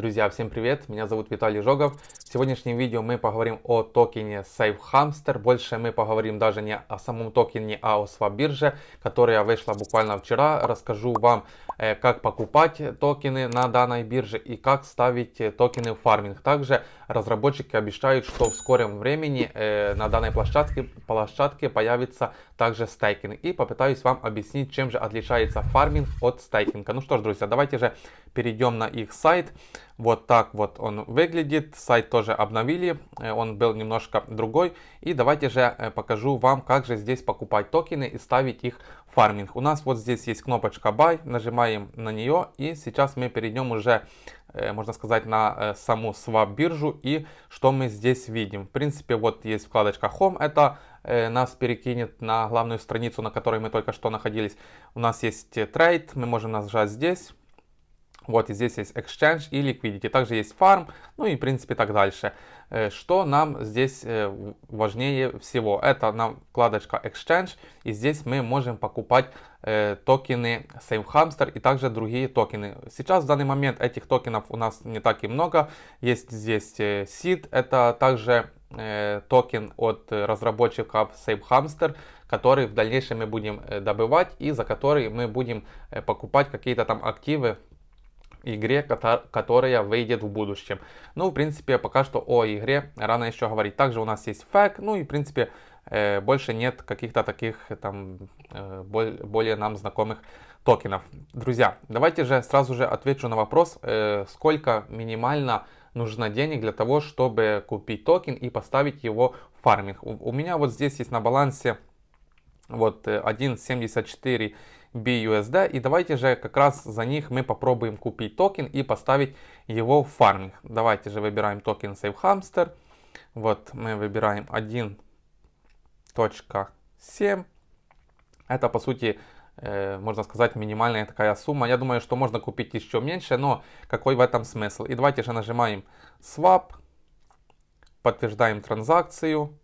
Друзья, всем привет! Меня зовут Виталий Жогов. В сегодняшнем видео мы поговорим о токене SafeHamster. Больше мы поговорим даже не о самом токене, а о свабирже, которая вышла буквально вчера. Расскажу вам, э, как покупать токены на данной бирже и как ставить э, токены в фарминг. Также разработчики обещают, что в скором времени э, на данной площадке, площадке появится также стейкинг. И попытаюсь вам объяснить, чем же отличается фарминг от стейкинга. Ну что ж, друзья, давайте же перейдем на их сайт. Вот так вот он выглядит. Сайт тоже обновили, э, он был немножко другой. И давайте же э, покажу вам, как же здесь покупать токены и ставить их в фарминг. У нас вот здесь есть кнопочка Buy, нажимаем на нее. И сейчас мы перейдем уже, э, можно сказать, на саму swap биржу и что мы здесь видим. В принципе, вот есть вкладочка Home, это нас перекинет на главную страницу, на которой мы только что находились. У нас есть Trade, мы можем нажать здесь вот, и здесь есть Exchange и Liquidity. Также есть Farm, ну и, в принципе, так дальше. Э, что нам здесь э, важнее всего? Это нам вкладочка Exchange, и здесь мы можем покупать э, токены SafeHamster и также другие токены. Сейчас, в данный момент, этих токенов у нас не так и много. Есть здесь Seed, это также токен от разработчиков SafeHamster, который в дальнейшем мы будем добывать и за который мы будем покупать какие-то там активы игре, которая выйдет в будущем. Ну, в принципе, пока что о игре рано еще говорить. Также у нас есть фэк, ну и, в принципе, э, больше нет каких-то таких э, там э, более нам знакомых токенов. Друзья, давайте же сразу же отвечу на вопрос, сколько минимально нужно денег для того, чтобы купить токен и поставить его в фарминг. У меня вот здесь есть на балансе вот 1.74 BUSD. И давайте же как раз за них мы попробуем купить токен и поставить его в фарминг. Давайте же выбираем токен SafeHamster. Вот мы выбираем 1.7. Это по сути э, можно сказать, минимальная такая сумма. Я думаю, что можно купить еще меньше, но какой в этом смысл? И давайте же нажимаем Swap, подтверждаем транзакцию.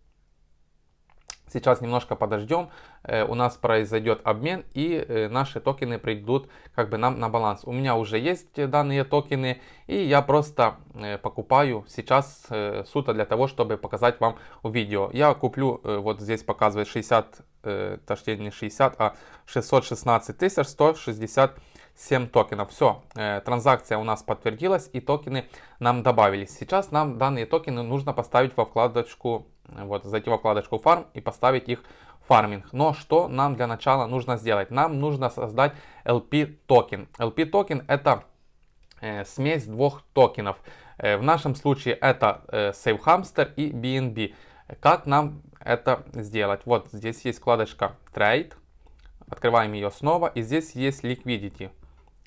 Сейчас немножко подождем, э, у нас произойдет обмен и э, наши токены придут как бы нам на баланс. У меня уже есть э, данные токены и я просто покупаю сейчас суто для того, чтобы показать вам в видео. Я куплю, вот здесь показывает 60, точнее не 60, а 616 167 токенов. Все, транзакция у нас подтвердилась и токены нам добавились. Сейчас нам данные токены нужно поставить во вкладочку вот, зайти во вкладочку фарм и поставить их фарминг. Но что нам для начала нужно сделать? Нам нужно создать LP токен. LP токен это э, смесь двух токенов. Э, в нашем случае это э, SafeHamster и BNB. Как нам это сделать? Вот здесь есть вкладочка Trade. Открываем ее снова. И здесь есть Liquidity.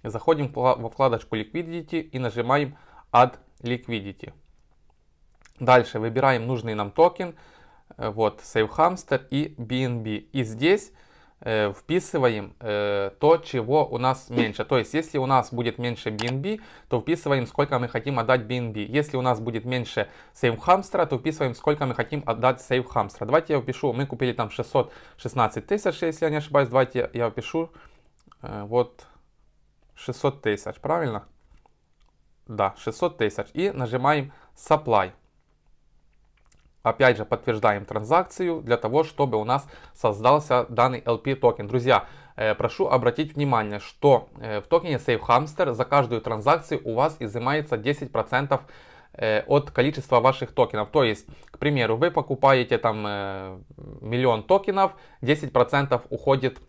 Заходим во вкладочку Liquidity и нажимаем Add Liquidity. Дальше выбираем нужный нам токен. Э, вот, Save Hamster и BNB. И здесь э, вписываем э, то, чего у нас меньше. То есть, если у нас будет меньше BNB, то вписываем, сколько мы хотим отдать BNB. Если у нас будет меньше сейвхамстера, то вписываем, сколько мы хотим отдать сейвхамстера. Давайте я впишу, мы купили там 616 тысяч, если я не ошибаюсь. Давайте я впишу э, вот 600 тысяч, правильно? Да, 600 тысяч. И нажимаем Supply. Опять же, подтверждаем транзакцию для того, чтобы у нас создался данный LP токен. Друзья, э, прошу обратить внимание, что э, в токене SafeHamster за каждую транзакцию у вас изымается 10% э, от количества ваших токенов. То есть, к примеру, вы покупаете там миллион токенов, 10% уходит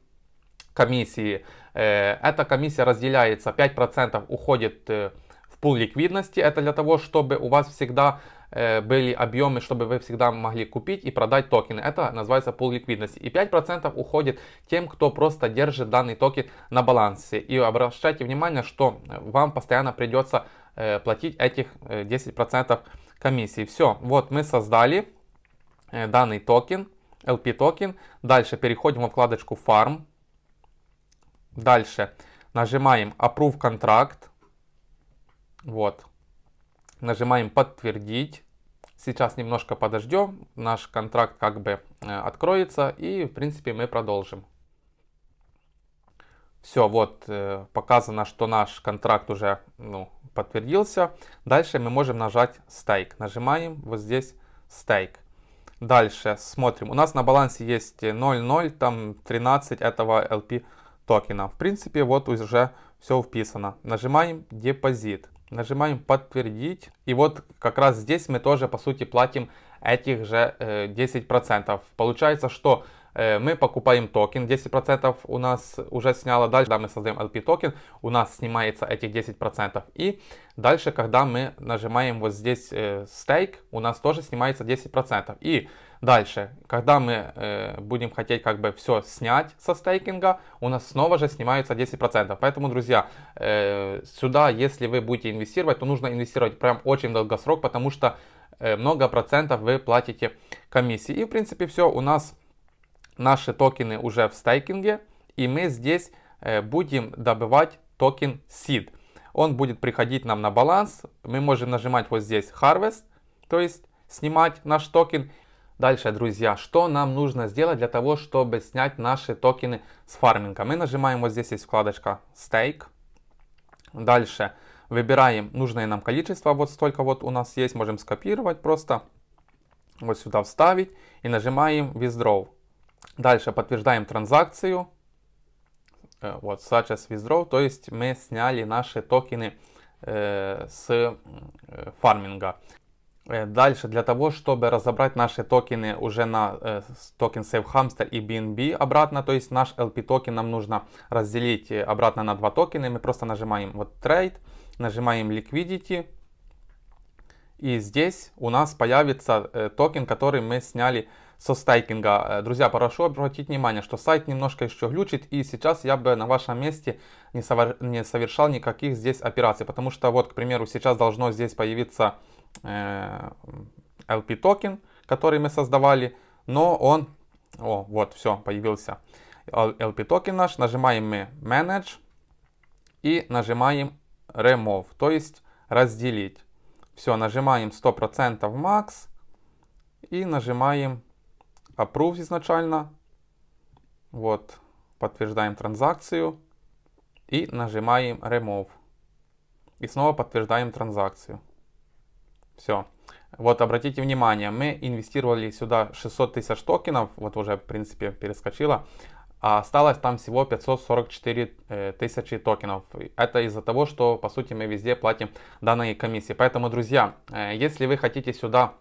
комиссии. Эта комиссия разделяется, 5% уходит в пул ликвидности. Это для того, чтобы у вас всегда Э, были объемы, чтобы вы всегда могли купить и продать токены. Это называется пул ликвидности. И 5% уходит тем, кто просто держит данный токен на балансе. И обращайте внимание, что э, вам постоянно придется э, платить этих 10% комиссии. Все, вот мы создали данный токен, LP токен. Дальше переходим во вкладочку Farm. Дальше нажимаем Approve контракт. Вот, Нажимаем подтвердить. Сейчас немножко подождем, наш контракт как бы э, откроется и в принципе мы продолжим. Все, вот э, показано, что наш контракт уже ну, подтвердился. Дальше мы можем нажать стейк. Нажимаем вот здесь стейк. Дальше смотрим. У нас на балансе есть 0.0, там 13 этого LP токена. В принципе, вот уже все вписано. Нажимаем депозит. Нажимаем подтвердить. И вот как раз здесь мы тоже по сути платим этих же 10%. Э, Получается, что Э, мы покупаем токен, 10% у нас уже сняло, дальше, когда мы создаем LP токен, у нас снимается этих 10%, и дальше, когда мы нажимаем вот здесь э, стейк, у нас тоже снимается 10%, и дальше, когда мы э, будем хотеть как бы все снять со стейкинга, у нас снова же снимаются 10%, поэтому, друзья, э, сюда, если вы будете инвестировать, то нужно инвестировать прям очень долгосрок, потому что э, много процентов вы платите комиссии. И, в принципе, все, у нас наши токены уже в стейкинге, и мы здесь э, будем добывать токен SEED. Он будет приходить нам на баланс. Мы можем нажимать вот здесь Harvest, то есть снимать наш токен. Дальше, друзья, что нам нужно сделать для того, чтобы снять наши токены с фарминга? Мы нажимаем вот здесь есть вкладочка Stake. Дальше выбираем нужное нам количество. Вот столько вот у нас есть. Можем скопировать просто. Вот сюда вставить. И нажимаем Withdraw. Дальше подтверждаем транзакцию. Э, вот, such as withdraw. То есть мы сняли наши токены э, с э, фарминга. Э, дальше, для того, чтобы разобрать наши токены уже на э, токен SafeHamster и BNB обратно, то есть наш LP токен нам нужно разделить обратно на два токена. Мы просто нажимаем вот Trade, нажимаем Liquidity. И здесь у нас появится э, токен, который мы сняли со стейкинга. Друзья, прошу обратить внимание, что сайт немножко еще глючит, и сейчас я бы на вашем месте не, совер... не совершал никаких здесь операций, потому что вот, к примеру, сейчас должно здесь появиться э, LP токен, который мы создавали, но он... О, вот, все, появился LP токен наш. Нажимаем мы Manage и нажимаем Remove, то есть разделить. Все, нажимаем 100% Max и нажимаем approve изначально. Вот, подтверждаем транзакцию и нажимаем remove. И снова подтверждаем транзакцию. Все. Вот обратите внимание, мы инвестировали сюда 600 тысяч токенов, вот уже в принципе перескочило, а осталось там всего 544 э, тысячи токенов. Это из-за того, что по сути мы везде платим данные комиссии. Поэтому, друзья, э, если вы хотите сюда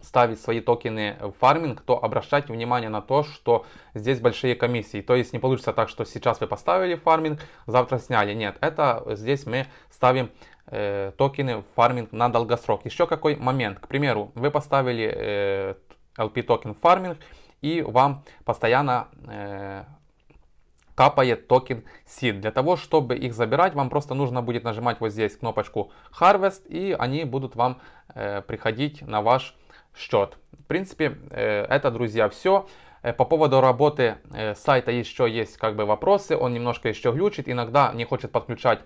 ставить свои токены в фарминг, то обращайте внимание на то, что здесь большие комиссии. То есть не получится так, что сейчас вы поставили фарминг, завтра сняли. Нет, это здесь мы ставим э, токены в фарминг на долгосрок. Еще какой момент. К примеру, вы поставили э, LP токен в фарминг и вам постоянно э, капает токен SID. Для того, чтобы их забирать, вам просто нужно будет нажимать вот здесь кнопочку Harvest, и они будут вам э, приходить на ваш фарминг счет. В принципе, э, это, друзья, все. Э, по поводу работы э, сайта еще есть как бы вопросы, он немножко еще глючит, иногда не хочет подключать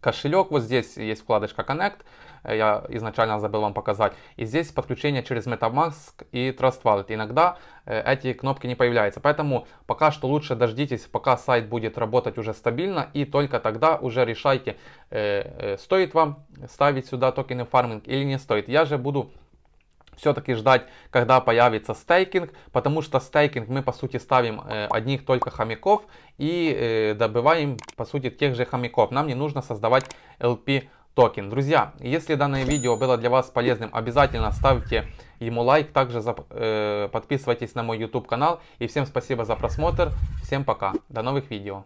кошелек, вот здесь есть вкладочка Connect, я изначально забыл вам показать, и здесь подключение через MetaMask и Trust Wallet. Иногда эти кнопки не появляются, поэтому пока что лучше дождитесь, пока сайт будет работать уже стабильно, и только тогда уже решайте, стоит вам ставить сюда токены фарминг или не стоит. Я же буду все-таки ждать, когда появится стейкинг, потому что стейкинг мы по сути ставим э, одних только хомяков и э, добываем по сути тех же хомяков. Нам не нужно создавать LP токен. Друзья, если данное видео было для вас полезным, обязательно ставьте ему лайк, также зап- э, подписывайтесь на мой YouTube канал. И всем спасибо за просмотр, всем пока, до новых видео.